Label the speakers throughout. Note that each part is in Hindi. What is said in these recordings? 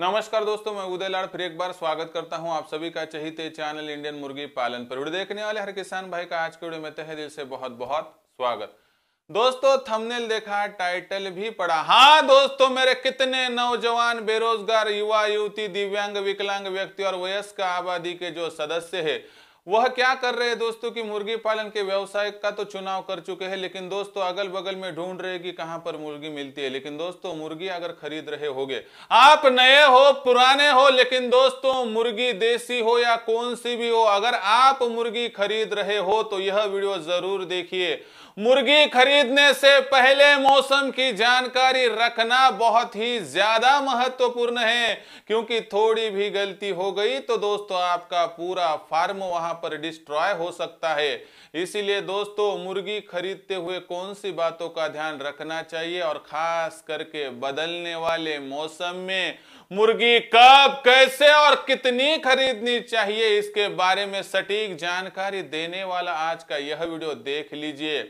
Speaker 1: नमस्कार दोस्तों मैं उदय लाड़ फिर एक बार स्वागत करता हूं आप सभी का चहित चैनल इंडियन मुर्गी पालन पर वीडियो देखने वाले हर किसान भाई का आज के वीडियो में तहे दिल से बहुत बहुत स्वागत दोस्तों थंबनेल देखा टाइटल भी पढ़ा हाँ दोस्तों मेरे कितने नौजवान बेरोजगार युवा युवती दिव्यांग विकलांग व्यक्ति और वयस्क आबादी के जो सदस्य है वह क्या कर रहे हैं दोस्तों कि मुर्गी पालन के व्यवसाय का तो चुनाव कर चुके हैं लेकिन दोस्तों अगल बगल में ढूंढ रहे कि कहां पर मुर्गी मिलती है लेकिन दोस्तों मुर्गी अगर खरीद रहे होगे आप नए हो पुराने हो लेकिन दोस्तों मुर्गी देसी हो या कौन सी भी हो अगर आप मुर्गी खरीद रहे हो तो यह वीडियो जरूर देखिए मुर्गी खरीदने से पहले मौसम की जानकारी रखना बहुत ही ज्यादा महत्वपूर्ण है क्योंकि थोड़ी भी गलती हो गई तो दोस्तों आपका पूरा फार्म वहां पर डिस्ट्रॉय हो सकता है इसीलिए दोस्तों मुर्गी खरीदते हुए कौन सी बातों का ध्यान रखना चाहिए और खास करके बदलने वाले मौसम में मुर्गी कब कैसे और कितनी खरीदनी चाहिए इसके बारे में सटीक जानकारी देने वाला आज का यह वीडियो देख लीजिए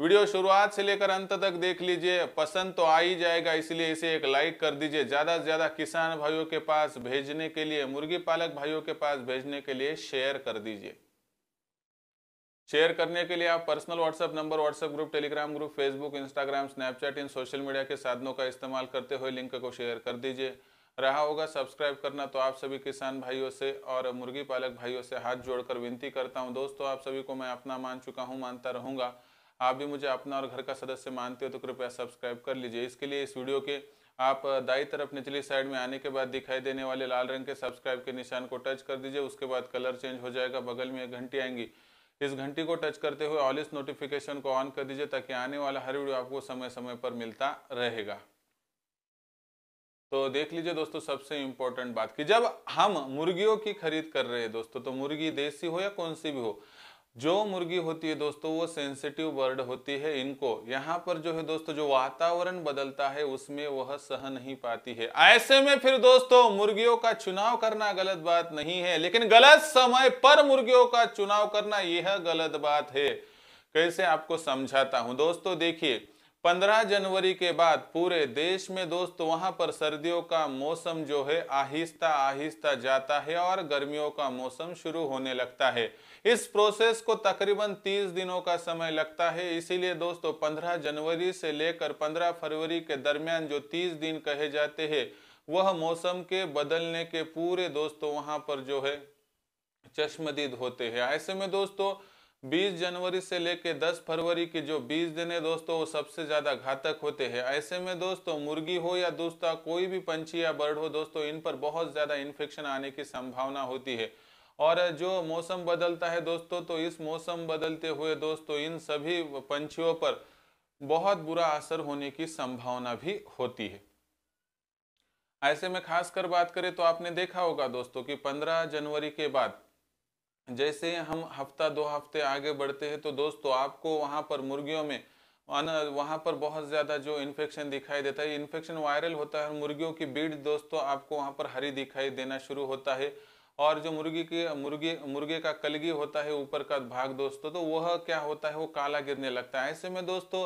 Speaker 1: वीडियो शुरुआत से लेकर अंत तक देख लीजिए पसंद तो आ ही जाएगा इसलिए इसे एक लाइक कर दीजिए ज़्यादा से ज़्यादा किसान भाइयों के पास भेजने के लिए मुर्गी पालक भाइयों के पास भेजने के लिए शेयर कर दीजिए शेयर करने के लिए आप personal WhatsApp number WhatsApp group Telegram group Facebook Instagram Snapchat इन सोशल मीडिया के साधनों का इस्तेमाल करते हुए लिंक को शेयर कर दीजिए रहा होगा सब्सक्राइब करना तो आप सभी किसान भाइयों से और मुर्गी पालक भाइयों से हाथ जोड़कर विनती करता हूँ दोस्तों आप सभी को मैं अपना मान चुका हूँ मानता रहूँगा आप भी मुझे अपना और घर का सदस्य मानते हो तो कृपया सब्सक्राइब कर लीजिए इसके लिए इस वीडियो के आप दाई तरफ निचली साइड में आने के बाद दिखाई देने वाले लाल रंग के सब्सक्राइब के निशान को टच कर दीजिए उसके बाद कलर चेंज हो जाएगा बगल में एक घंटी आएंगी इस घंटी को टच करते हुए ऑल इस नोटिफिकेशन को ऑन कर दीजिए ताकि आने वाला हर वीडियो आपको समय समय पर मिलता रहेगा तो देख लीजिए दोस्तों सबसे इंपॉर्टेंट बात कि जब हम मुर्गियों की खरीद कर रहे हैं दोस्तों तो मुर्गी देसी हो या कौन सी भी हो जो मुर्गी होती है दोस्तों वो सेंसिटिव बर्ड होती है इनको यहाँ पर जो है दोस्तों जो वातावरण बदलता है उसमें वह सह नहीं पाती है ऐसे में फिर दोस्तों मुर्गियों का चुनाव करना गलत बात नहीं है लेकिन गलत समय पर मुर्गियों का चुनाव करना यह गलत बात है कैसे आपको समझाता हूं दोस्तों देखिए पंद्रह जनवरी के बाद पूरे देश में दोस्त वहां पर सर्दियों का मौसम जो है आहिस्ता आहिस्ता जाता है और गर्मियों का मौसम शुरू होने लगता है इस प्रोसेस को तकरीबन 30 दिनों का समय लगता है इसीलिए दोस्तों 15 जनवरी से लेकर 15 फरवरी के दरमियान जो 30 दिन कहे जाते हैं वह मौसम के बदलने के पूरे दोस्तों वहां पर जो है चश्मदीद होते हैं ऐसे में दोस्तों 20 जनवरी से लेकर 10 फरवरी के जो 20 दिन है दोस्तों वो सबसे ज़्यादा घातक होते हैं ऐसे में दोस्तों मुर्गी हो या दूसरा कोई भी पंछी या बर्ड हो दोस्तों इन पर बहुत ज़्यादा इन्फेक्शन आने की संभावना होती है और जो मौसम बदलता है दोस्तों तो इस मौसम बदलते हुए दोस्तों इन सभी पंछियों पर बहुत बुरा असर होने की संभावना भी होती है ऐसे में खासकर बात करें तो आपने देखा होगा दोस्तों कि 15 जनवरी के बाद जैसे हम हफ्ता दो हफ्ते आगे बढ़ते हैं तो दोस्तों आपको वहाँ पर मुर्गियों में वहाँ पर बहुत ज़्यादा जो इन्फेक्शन दिखाई देता है इन्फेक्शन वायरल होता है मुर्गियों की बीड दोस्तों आपको वहाँ पर हरी दिखाई देना शुरू होता है और जो मुर्गी की मुर्गी मुर्गे का कलगी होता है ऊपर का भाग दोस्तों तो वह क्या होता है वो काला गिरने लगता है ऐसे में दोस्तों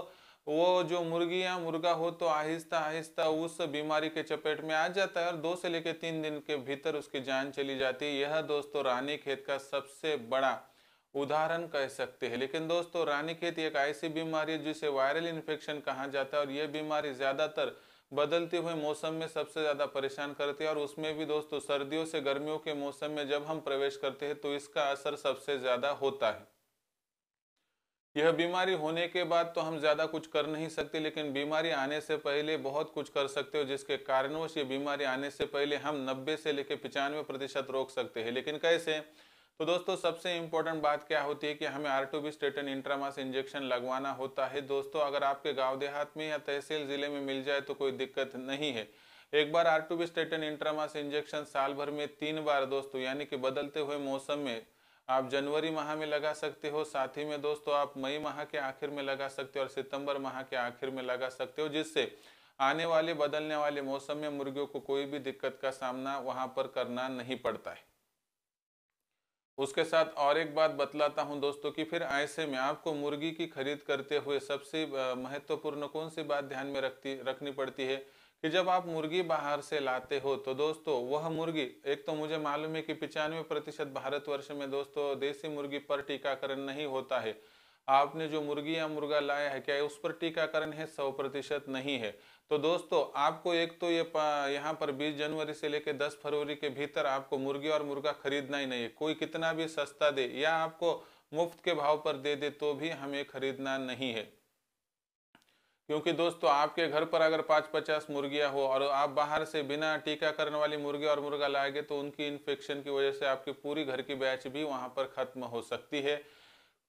Speaker 1: वो जो मुर्गी या मुर्गा हो तो आहिस्ता आहिस्ता उस बीमारी के चपेट में आ जाता है और दो से लेकर तीन दिन के भीतर उसकी जान चली जाती है यह दोस्तों रानी खेत का सबसे बड़ा उदाहरण कह सकते हैं लेकिन दोस्तों रानी खेत एक ऐसी बीमारी है जिसे वायरल इन्फेक्शन कहा जाता है और यह बीमारी ज़्यादातर बदलते हुए मौसम में सबसे ज़्यादा परेशान करती है और उसमें भी दोस्तों सर्दियों से गर्मियों के मौसम में जब हम प्रवेश करते हैं तो इसका असर सबसे ज़्यादा होता है यह बीमारी होने के बाद तो हम ज़्यादा कुछ कर नहीं सकते लेकिन बीमारी आने से पहले बहुत कुछ कर सकते हो जिसके कारणवश ये बीमारी आने से पहले हम 90 से लेकर पिचानवे प्रतिशत रोक सकते हैं लेकिन कैसे तो दोस्तों सबसे इम्पोर्टेंट बात क्या होती है कि हमें R two B strain intramuscular injection लगवाना होता है दोस्तों अगर आपके गाँव देहात में या तहसील ज़िले में मिल जाए तो कोई दिक्कत नहीं है एक बार R two B strain intramuscular injection साल भर में तीन बार दोस्तों यानी कि बदलते हुए मौसम में आप जनवरी माह में लगा सकते हो साथ ही में दोस्तों आप मई माह के आखिर में लगा सकते हो और सितंबर माह के आखिर में लगा सकते हो जिससे आने वाले बदलने वाले मौसम में मुर्गियों को कोई भी दिक्कत का सामना वहां पर करना नहीं पड़ता है उसके साथ और एक बात बतलाता हूं दोस्तों कि फिर ऐसे में आपको मुर्गी की खरीद करते हुए सबसे महत्वपूर्ण कौन सी बात ध्यान में रखती रखनी पड़ती है कि जब आप मुर्गी बाहर से लाते हो तो दोस्तों वह मुर्गी एक तो मुझे मालूम है कि पिचानवे प्रतिशत भारतवर्ष में दोस्तों देसी मुर्गी पर टीकाकरण नहीं होता है आपने जो मुर्गी या मुर्गा लाया है क्या है? उस पर टीकाकरण है सौ प्रतिशत नहीं है तो दोस्तों आपको एक तो ये यहाँ पर 20 जनवरी से लेकर 10 फरवरी के भीतर आपको मुर्गी और मुर्गा खरीदना ही नहीं है कोई कितना भी सस्ता दे या आपको मुफ्त के भाव पर दे दे तो भी हमें खरीदना नहीं है क्योंकि दोस्तों आपके घर पर अगर पाँच पचास मुर्गियाँ हो और आप बाहर से बिना टीकाकरण वाली मुर्गी और मुर्गा लाएंगे तो उनकी इन्फेक्शन की वजह से आपकी पूरी घर की बैच भी वहाँ पर ख़त्म हो सकती है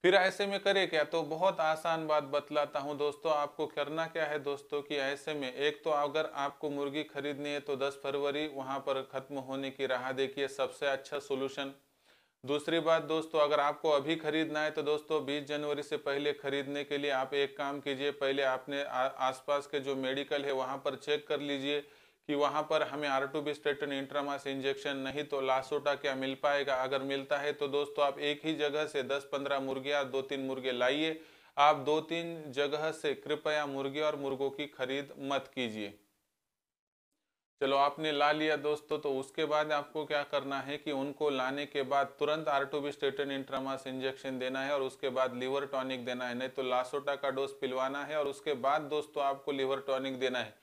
Speaker 1: फिर ऐसे में करे क्या तो बहुत आसान बात बतलाता हूँ दोस्तों आपको करना क्या है दोस्तों कि ऐसे में एक तो अगर आपको मुर्गी खरीदनी है तो 10 फरवरी वहाँ पर ख़त्म होने की राह देखिए सबसे अच्छा सोल्यूशन दूसरी बात दोस्तों अगर आपको अभी खरीदना है तो दोस्तों 20 जनवरी से पहले खरीदने के लिए आप एक काम कीजिए पहले आपने आसपास के जो मेडिकल है वहाँ पर चेक कर लीजिए कि वहाँ पर हमें R two B strain intramuscular injection नहीं तो लासोटा क्या मिल पाएगा अगर मिलता है तो दोस्तों आप एक ही जगह से 10-15 मुर्गियाँ दो तीन मुर्गे लाइए आप दो तीन जगह से कृपया मुर्गी और मुर्गों की खरीद मत कीजिए चलो आपने ला लिया दोस्तों तो उसके बाद आपको क्या करना है कि उनको लाने के बाद तुरंत स्टेटन इंट्रामास इंजेक्शन देना है और उसके बाद लीवर टॉनिक देना है नहीं तो लासोटा का डोज पिलवाना है और उसके बाद दोस्तों आपको लीवर टॉनिक देना है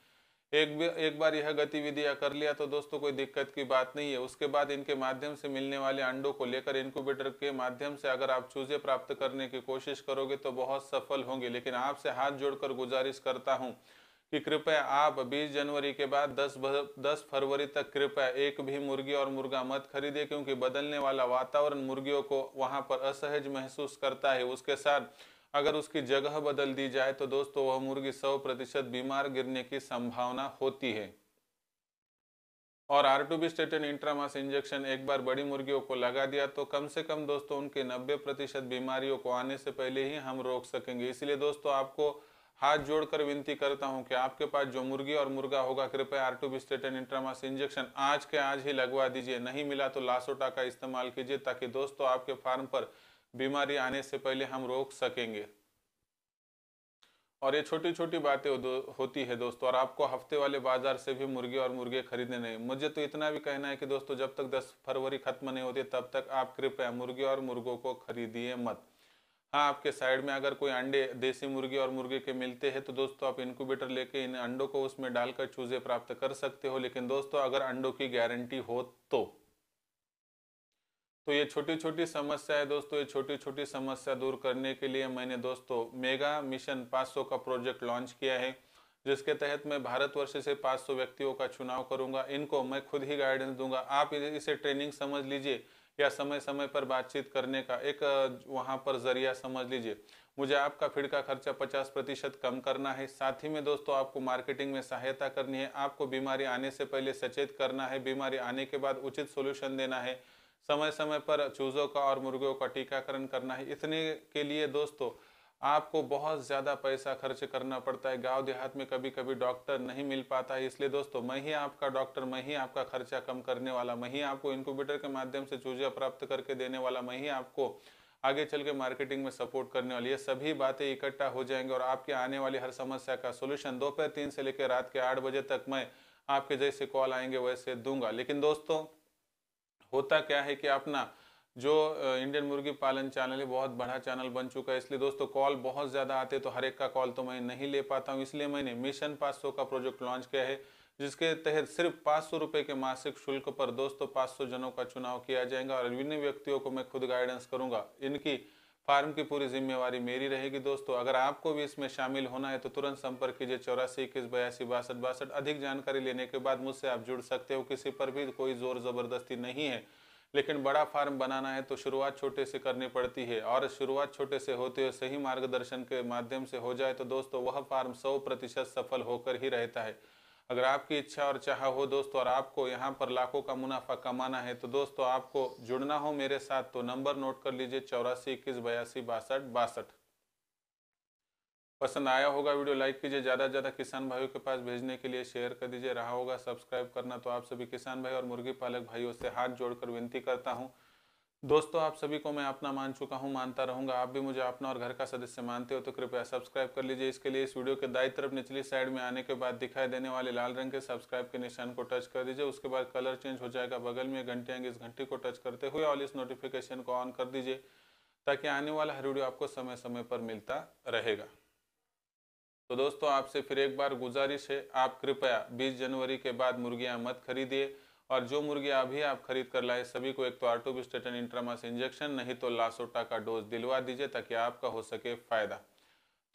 Speaker 1: एक एक बार यह गतिविधियाँ कर लिया तो दोस्तों कोई दिक्कत की बात नहीं है उसके बाद इनके माध्यम से मिलने वाले अंडों को लेकर इनक्यूबेटर के माध्यम से अगर आप चूजे प्राप्त करने की कोशिश करोगे तो बहुत सफल होंगे लेकिन आपसे हाथ जोड़कर गुजारिश करता हूँ कि कृपया आप 20 जनवरी के बाद 10 10 फरवरी तक कृपया एक भी मुर्गी और मुर्गा मत खरीदे क्योंकि बदलने वाला वातावरण मुर्गियों को वहां पर असहज महसूस करता है उसके साथ अगर उसकी जगह बदल दी जाए तो दोस्तों वह मुर्गी सौ प्रतिशत बीमार गिरने की संभावना होती है और स्टेटन इंट्रामास इंजेक्शन एक बार बड़ी मुर्गियों को लगा दिया तो कम से कम दोस्तों उनके 90 प्रतिशत बीमारियों को आने से पहले ही हम रोक सकेंगे इसलिए दोस्तों आपको हाथ जोड़कर विनती करता हूं कि आपके पास जो मुर्गी और मुर्गा होगा कृपया आर्टूबिस्टेटन इंट्रामास इंजेक्शन आज के आज ही लगवा दीजिए नहीं मिला तो लासोटा का इस्तेमाल कीजिए ताकि दोस्तों आपके फार्म पर बीमारी आने से पहले हम रोक सकेंगे और ये छोटी छोटी बातें हो होती है दोस्तों और आपको हफ्ते वाले बाजार से भी मुर्गी और मुर्गे खरीदने नहीं मुझे तो इतना भी कहना है कि दोस्तों जब तक 10 फरवरी खत्म नहीं होती तब तक आप कृपया मुर्गी और मुर्गों को खरीदिए मत हाँ आपके साइड में अगर कोई अंडे देसी मुर्गी और मुर्गी के मिलते हैं तो दोस्तों आप इनक्यूबेटर लेके इन अंडों को उसमें डालकर चूजे प्राप्त कर सकते हो लेकिन दोस्तों अगर अंडों की गारंटी हो तो तो ये छोटी छोटी समस्या है दोस्तों ये छोटी छोटी समस्या दूर करने के लिए मैंने दोस्तों मेगा मिशन 500 का प्रोजेक्ट लॉन्च किया है जिसके तहत मैं भारतवर्ष से 500 व्यक्तियों का चुनाव करूंगा इनको मैं खुद ही गाइडेंस दूंगा आप इसे ट्रेनिंग समझ लीजिए या समय समय पर बातचीत करने का एक वहाँ पर जरिया समझ लीजिए मुझे आपका फीड का खर्चा 50 प्रतिशत कम करना है साथ ही में दोस्तों आपको मार्केटिंग में सहायता करनी है आपको बीमारी आने से पहले सचेत करना है बीमारी आने के बाद उचित सोल्यूशन देना है समय समय पर चूजों का और मुर्गियों का टीकाकरण करना है इतने के लिए दोस्तों आपको बहुत ज़्यादा पैसा खर्च करना पड़ता है गांव देहात में कभी कभी डॉक्टर नहीं मिल पाता है इसलिए दोस्तों मैं ही आपका डॉक्टर मैं ही आपका खर्चा कम करने वाला मैं ही आपको इंक्यूबेटर के माध्यम से चूजा प्राप्त करके देने वाला मैं ही आपको आगे चल के मार्केटिंग में सपोर्ट करने वाली ये सभी बातें इकट्ठा हो जाएंगे और आपके आने वाली हर समस्या का सोल्यूशन दोपहर तीन से लेकर रात के आठ बजे तक मैं आपके जैसे कॉल आएंगे वैसे दूंगा लेकिन दोस्तों होता क्या है कि अपना जो इंडियन मुर्गी पालन चैनल है बहुत बड़ा चैनल बन चुका है इसलिए दोस्तों कॉल बहुत ज़्यादा आते तो हर एक का कॉल तो मैं नहीं ले पाता हूँ इसलिए मैंने मिशन सौ का प्रोजेक्ट लॉन्च किया है जिसके तहत सिर्फ पाँच सौ रुपये के मासिक शुल्क पर दोस्तों पाँच सौ जनों का चुनाव किया जाएगा और विभिन्न व्यक्तियों को मैं खुद गाइडेंस करूँगा इनकी फार्म की पूरी जिम्मेवारी मेरी रहेगी दोस्तों अगर आपको भी इसमें शामिल होना है तो तुरंत संपर्क कीजिए चौरासी इक्कीस बयासी बासठ बासठ अधिक जानकारी लेने के बाद मुझसे आप जुड़ सकते हो किसी पर भी कोई जोर ज़बरदस्ती नहीं है लेकिन बड़ा फार्म बनाना है तो शुरुआत छोटे से करनी पड़ती है और शुरुआत छोटे से होते हुए सही मार्गदर्शन के माध्यम से हो जाए तो दोस्तों वह फार्म सौ प्रतिशत सफल होकर ही रहता है अगर आपकी इच्छा और चाह हो दोस्तों और आपको यहाँ पर लाखों का मुनाफा कमाना है तो दोस्तों आपको जुड़ना हो मेरे साथ तो नंबर नोट कर लीजिए चौरासी इक्कीस बयासी बासठ बासठ पसंद आया होगा वीडियो लाइक कीजिए ज़्यादा से ज़्यादा किसान भाइयों के पास भेजने के लिए शेयर कर दीजिए रहा होगा सब्सक्राइब करना तो आप सभी किसान भाई और मुर्गी पालक भाइयों से हाथ जोड़कर विनती करता हूँ दोस्तों आप सभी को मैं अपना मान चुका हूँ मानता रहूँगा आप भी मुझे अपना और घर का सदस्य मानते हो तो कृपया सब्सक्राइब कर लीजिए इसके लिए इस वीडियो के दाई तरफ निचली साइड में आने के बाद दिखाई देने वाले लाल रंग के सब्सक्राइब के निशान को टच कर दीजिए उसके बाद कलर चेंज हो जाएगा बगल में घंटे आएंगे इस घंटी को टच करते हुए और इस नोटिफिकेशन को ऑन कर दीजिए ताकि आने वाला हर वीडियो आपको समय समय पर मिलता रहेगा तो दोस्तों आपसे फिर एक बार गुजारिश है आप कृपया 20 जनवरी के बाद मुर्गियां मत खरीदिए और जो मुर्गियां अभी आप खरीद कर लाए सभी को एक तो आर्टोबिस्टेटन इंट्रामास इंजेक्शन नहीं तो लासोटा का डोज दिलवा दीजिए ताकि आपका हो सके फायदा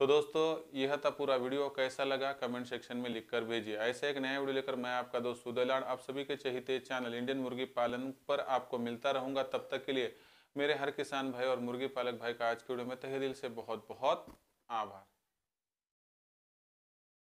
Speaker 1: तो दोस्तों यह था पूरा वीडियो कैसा लगा कमेंट सेक्शन में लिखकर भेजिए ऐसे एक नया वीडियो लेकर मैं आपका दोस्त सुदलाड आप सभी के चहिते चैनल इंडियन मुर्गी पालन पर आपको मिलता रहूंगा तब तक के लिए मेरे हर किसान भाई और मुर्गी पालक भाई का आज के वीडियो में तहे दिल से बहुत बहुत आभार